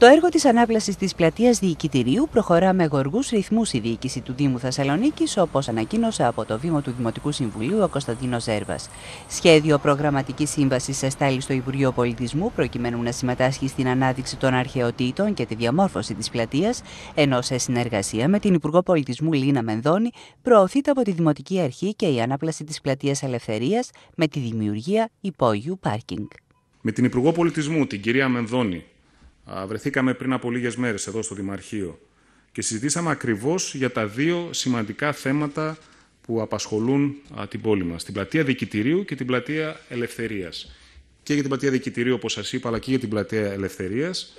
Το έργο της ανάπλασης της πλατείας Διοικητηρίου προχωρά με γοργούς ρυθμούς η διοίκηση του Δήμου Θεσσαλονίκης, όπως ανακοίνωσε από το Δήμο του Δημοτικού Συμβουλίου ο Κωνσταντίνος Ζέρβας. Σχέδιο προγραμματικής σύμβασης εστάλει στο Υπουργείο Πολιτισμού, προκειμένου να συμμετάσχει στην ανάδειξη των αρχαιοτήτων και τη διαμόρφωση της πλατείας, ενώ σε συνεργασία με την Υπουργό Πολιτισμού Λίνα Μενδώνη προωθείται από τη Δημοτική Αρχή και η ανάπλαση της πλατείας Ελευθερίας με τη δημιουργία υπόγειου πάρκινγκ. Με την Υπουργό Πολιτισμού, την κυρία Μενδώνη, Βρεθήκαμε πριν από λίγες μέρες εδώ στο Δημαρχείο και συζητήσαμε ακριβώς για τα δύο σημαντικά θέματα που απασχολούν την πόλη μας. Την πλατεία Δικητηρίου και την πλατεία Ελευθερίας. Και για την πλατεία Δικητηρίου, όπως σας είπα, αλλά και για την πλατεία Ελευθερίας.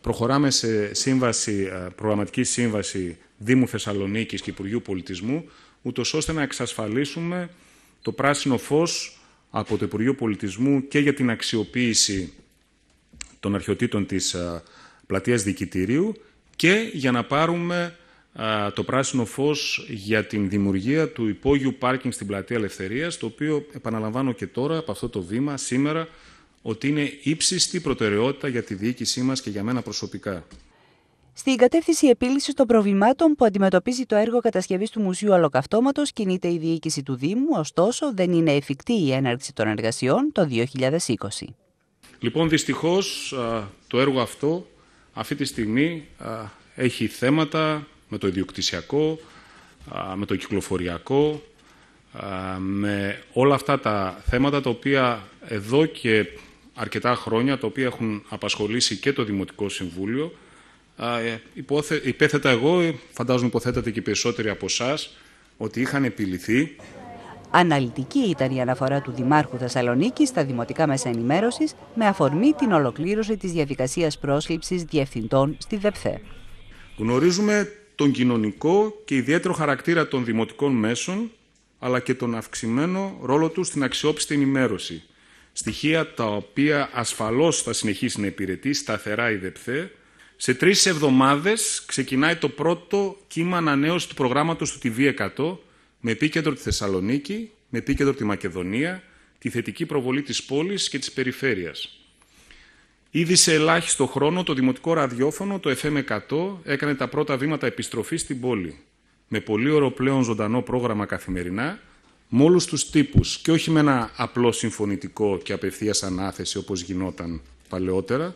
Προχωράμε σε σύμβαση, προγραμματική σύμβαση Δήμου Θεσσαλονίκης και Υπουργείου Πολιτισμού, ούτως ώστε να εξασφαλίσουμε το πράσινο φως από το Υπουργείο Πολιτισμού και για την αξιοποίηση των αρχαιοτήτων της ε, πλατείας Δικητηρίου και για να πάρουμε ε, το πράσινο φως για την δημιουργία του υπόγειου πάρκινγκ στην πλατεία Ελευθερίας, το οποίο επαναλαμβάνω και τώρα από αυτό το βήμα σήμερα ότι είναι ύψιστη προτεραιότητα για τη διοίκησή μας και για μένα προσωπικά. Στην κατεύθυνση επίλυσης των προβλημάτων που αντιμετωπίζει το έργο κατασκευής του Μουσείου Αλοκαυτώματος, κινείται η διοίκηση του Δήμου, ωστόσο δεν είναι εφικτή η έναρξη των εργασιών το 2020. Λοιπόν, δυστυχώς το έργο αυτό αυτή τη στιγμή έχει θέματα με το ιδιοκτησιακό, με το κυκλοφοριακό, με όλα αυτά τα θέματα τα οποία εδώ και αρκετά χρόνια, τα οποία έχουν απασχολήσει και το Δημοτικό Συμβούλιο. υπέθετα εγώ, φαντάζομαι υποθέτατε και περισσότεροι από εσάς, ότι είχαν επιληθεί Αναλυτική ήταν η αναφορά του Δημάρχου Θεσσαλονίκη στα δημοτικά μέσα ενημέρωσης με αφορμή την ολοκλήρωση της διαδικασίας πρόσληψης διευθυντών στη ΔΕΠΘΕ. Γνωρίζουμε τον κοινωνικό και ιδιαίτερο χαρακτήρα των δημοτικών μέσων, αλλά και τον αυξημένο ρόλο τους στην αξιόπιστη ενημέρωση. Στοιχεία τα οποία ασφαλώς θα συνεχίσει να υπηρετεί σταθερά η ΔΕΠΘΕ. Σε τρεις εβδομάδες ξεκινάει το πρώτο κύμα ανανέωσης του προγράμματος του TV100 με επίκεντρο τη Θεσσαλονίκη, με επίκεντρο τη Μακεδονία, τη θετική προβολή της πόλης και της περιφέρειας. Ήδη σε ελάχιστο χρόνο το Δημοτικό Ραδιόφωνο, το FM100, έκανε τα πρώτα βήματα επιστροφής στην πόλη, με πολύ ωροπλέον ζωντανό πρόγραμμα καθημερινά, με όλους τους τύπους και όχι με ένα απλό συμφωνητικό και απευθείας ανάθεση όπως γινόταν παλαιότερα,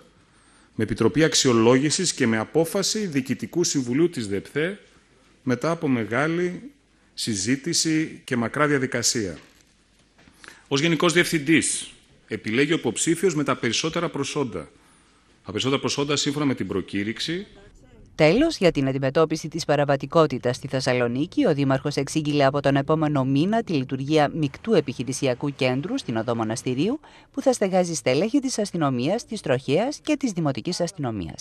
με Επιτροπή αξιολόγησης και με απόφαση Διοικητικού Συμβουλίου της ΔΕΠΘΕ μετά από μεγάλη συζήτηση και μακρά διαδικασία. Ως Γενικός Διευθυντής επιλέγει ο υποψήφιος με τα περισσότερα προσόντα. Τα περισσότερα προσόντα σύμφωνα με την προκήρυξη. Τέλος για την αντιμετώπιση της παραβατικότητας στη Θεσσαλονίκη, ο Δήμαρχος εξήγηλε από τον επόμενο μήνα τη λειτουργία μεικτού επιχειρησιακού κέντρου στην οδό Μοναστηρίου, που θα στεγάζει στελέχη της Αστυνομίας, της Τροχέας και της Δημοτικής αστυνομίας.